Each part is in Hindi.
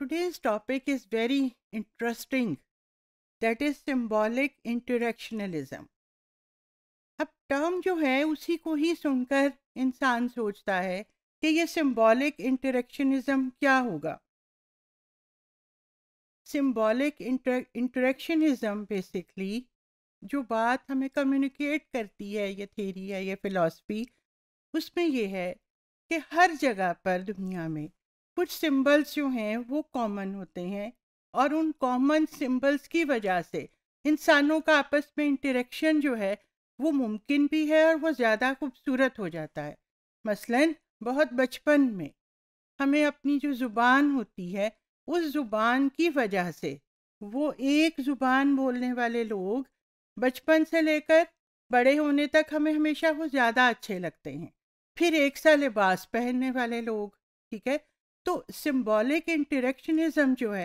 Today's topic is very interesting that is symbolic इंटरेक्शनलिज्म अब टर्म जो है उसी को ही सुनकर इंसान सोचता है कि ये सिंबॉलिक इंटरेक्शनिज्म क्या होगा सिंबॉलिक इंटरेक्शनिज्म बेसिकली जो बात हमें कम्युनिकेट करती है ये थेरी है ये फिलॉसफी उसमें ये है कि हर जगह पर दुनिया में कुछ सिंबल्स जो हैं वो कॉमन होते हैं और उन कॉमन सिंबल्स की वजह से इंसानों का आपस में इंटरेक्शन जो है वो मुमकिन भी है और वो ज़्यादा खूबसूरत हो जाता है मसलन बहुत बचपन में हमें अपनी जो ज़ुबान होती है उस ज़ुबान की वजह से वो एक ज़ुबान बोलने वाले लोग बचपन से लेकर बड़े होने तक हमें हमेशा वो ज़्यादा अच्छे लगते हैं फिर एक सा लिबास पहनने वाले लोग ठीक है तो सिम्बॉलिक इंटरेक्शनिज्म जो है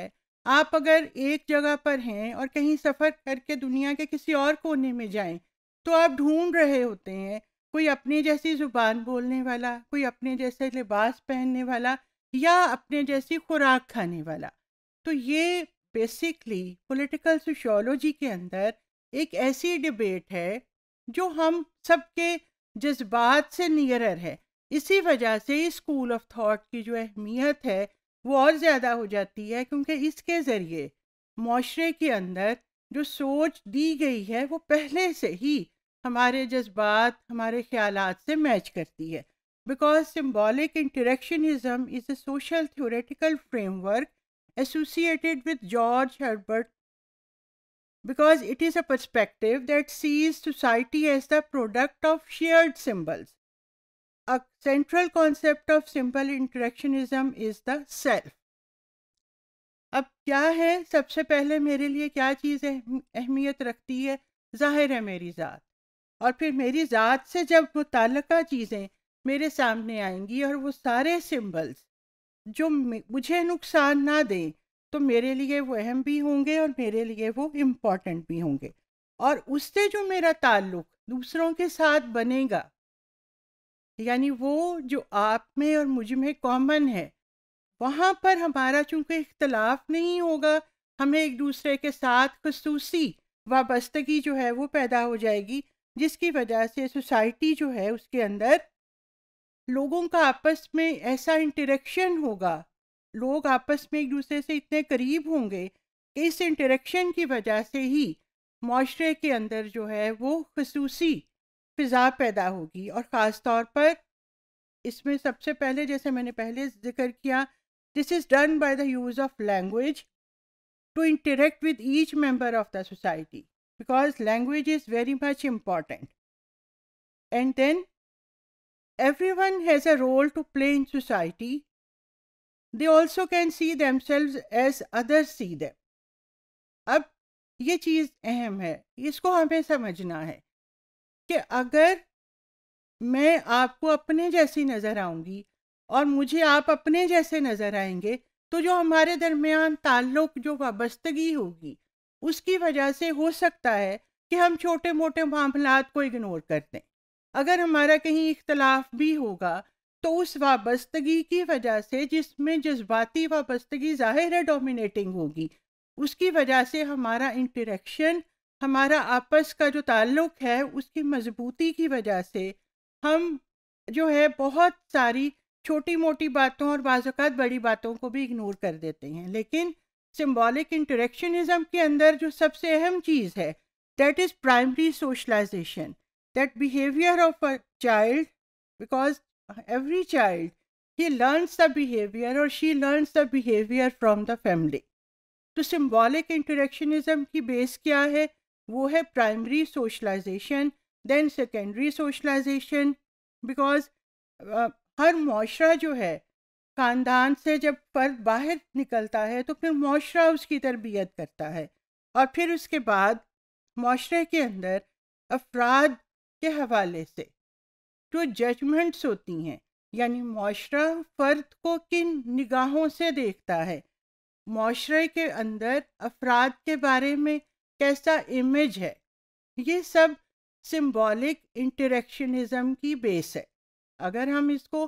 आप अगर एक जगह पर हैं और कहीं सफ़र करके दुनिया के किसी और कोने में जाएं तो आप ढूंढ रहे होते हैं कोई अपने जैसी ज़ुबान बोलने वाला कोई अपने जैसे लिबास पहनने वाला या अपने जैसी खुराक खाने वाला तो ये बेसिकली पॉलिटिकल सोशोलॉजी के अंदर एक ऐसी डिबेट है जो हम सबके जज्बात से नियरर है इसी वजह से स्कूल ऑफ थाट की जो अहमियत है वो और ज़्यादा हो जाती है क्योंकि इसके ज़रिए माशरे के अंदर जो सोच दी गई है वो पहले से ही हमारे जज्बात हमारे ख्याल से मैच करती है because symbolic interactionism is a social theoretical framework associated with George Herbert because it is a perspective that sees society as the product of shared symbols a central concept of simple interactionism is the self अब क्या है सबसे पहले मेरे लिए क्या चीज़ अहमियत रखती है जाहिर है मेरी ज़ात और फिर मेरी ज़ात से जब मुतल चीज़ें मेरे सामने आएंगी और वो सारे सिम्बल्स जो मुझे नुकसान ना दें तो मेरे लिए वो अहम भी होंगे और मेरे लिए वो इम्पॉर्टेंट भी होंगे और उससे जो मेरा ताल्लुक़ दूसरों के साथ बनेगा यानी वो जो आप में और मुझ में कॉमन है वहाँ पर हमारा चूंकि इख्तलाफ नहीं होगा हमें एक दूसरे के साथ खसूसी वाबस्तगी जो है वो पैदा हो जाएगी जिसकी वजह से सोसाइटी जो है उसके अंदर लोगों का आपस में ऐसा इंटरेक्शन होगा लोग आपस में एक दूसरे से इतने करीब होंगे कि इस इंटरेक्शन की वजह से ही माशरे के अंदर जो है वो खसूसी फिज़ा पैदा होगी और ख़ास तौर पर इसमें सबसे पहले जैसे मैंने पहले जिक्र किया this is done by the use of language to interact with each member of the society because language is very much important and then every one has a role to play in society they also can see themselves as other see them अब ये चीज़ अहम है इसको हमें समझना है कि अगर मैं आपको अपने जैसी नज़र आऊँगी और मुझे आप अपने जैसे नज़र आएंगे तो जो हमारे दरमियान ताल्लुक जो वाबस्तगी होगी उसकी वजह से हो सकता है कि हम छोटे मोटे मामला को इग्नोर कर दें अगर हमारा कहीं इख्तलाफ भी होगा तो उस वाबस्तगी की वजह से जिसमें जज्बाती वाबस्तगी ज़ाहिर है डोमिनेटिंग होगी उसकी वजह से हमारा इंटरेक्शन हमारा आपस का जो ताल्लुक है उसकी मजबूती की वजह से हम जो है बहुत सारी छोटी मोटी बातों और बाज़ात बड़ी बातों को भी इग्नोर कर देते हैं लेकिन सिम्बॉलिक इंटरेक्शनिज्म के अंदर जो सबसे अहम चीज़ है that is primary socialisation that behaviour of a child because every child he learns the behaviour और she learns the behaviour from the family तो सिम्बॉलिक इंटरेक्शनिज्म की बेस क्या है वो है primary socialisation then secondary socialisation because हर माशरा जो है ख़ानदान से जब फर्द बाहर निकलता है तो फिर माशरा उसकी तरबियत करता है और फिर उसके बाद माशरे के अंदर अफराद के हवाले से जो जजमेंट्स होती हैं यानी माशरा फ़र्द को किन निगाहों से देखता है माशरे के अंदर अफराद के बारे में कैसा इमेज है ये सब सिंबॉलिक इंटरेक्शनिज्म की बेस है अगर हम इसको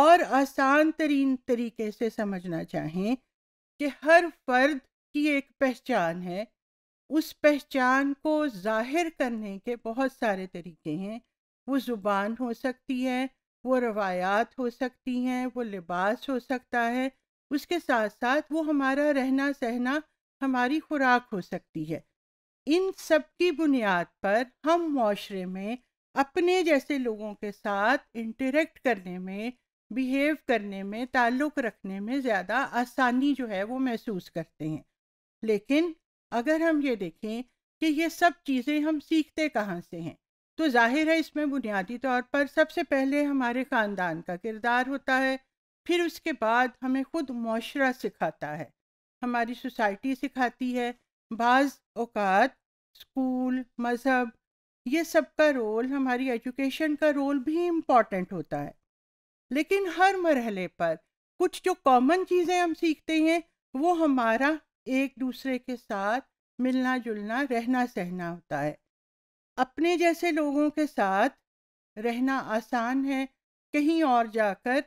और आसान तरीन तरीके से समझना चाहें कि हर फर्द की एक पहचान है उस पहचान को जाहिर करने के बहुत सारे तरीके हैं वो ज़ुबान हो सकती है वो रवायात हो सकती हैं वो लिबास हो सकता है उसके साथ साथ वो हमारा रहना सहना हमारी खुराक हो सकती है इन सब की बुनियाद पर हम माशरे में अपने जैसे लोगों के साथ इंटरेक्ट करने में बिहेव करने में ताल्लुक़ रखने में ज़्यादा आसानी जो है वो महसूस करते हैं लेकिन अगर हम ये देखें कि ये सब चीज़ें हम सीखते कहाँ से हैं तो जाहिर है इसमें बुनियादी तौर पर सबसे पहले हमारे ख़ानदान का किरदार होता है फिर उसके बाद हमें ख़ुद माशरा सिखाता है हमारी सोसाइटी सिखाती है बाज़ अवत स्कूल मज़हब ये सब का रोल हमारी एजुकेशन का रोल भी इम्पॉर्टेंट होता है लेकिन हर मरहले पर कुछ जो कॉमन चीज़ें हम सीखते हैं वो हमारा एक दूसरे के साथ मिलना जुलना रहना सहना होता है अपने जैसे लोगों के साथ रहना आसान है कहीं और जाकर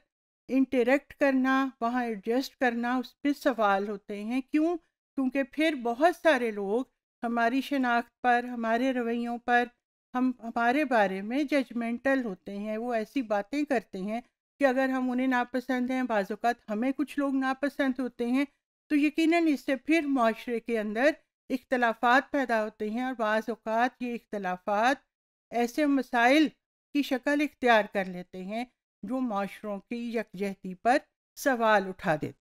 इंटरेक्ट करना वहाँ एडजस्ट करना उस पर सवाल होते हैं क्यों क्योंकि फिर बहुत सारे लोग हमारी शनाख्त पर हमारे रवैयों पर हम हमारे बारे में जजमेंटल होते हैं वो ऐसी बातें करते हैं कि अगर हम उन्हें नापसंद हैं बाज़ात हमें कुछ लोग नापसंद होते हैं तो यकीनन इससे फिर माशरे के अंदर इख्तलाफात पैदा होते हैं और बाज़ात ये इख्तलाफात ऐसे मसाइल की शक्ल इख्तियार कर लेते हैं जो माशरों की यकजहती पर सवाल उठा देते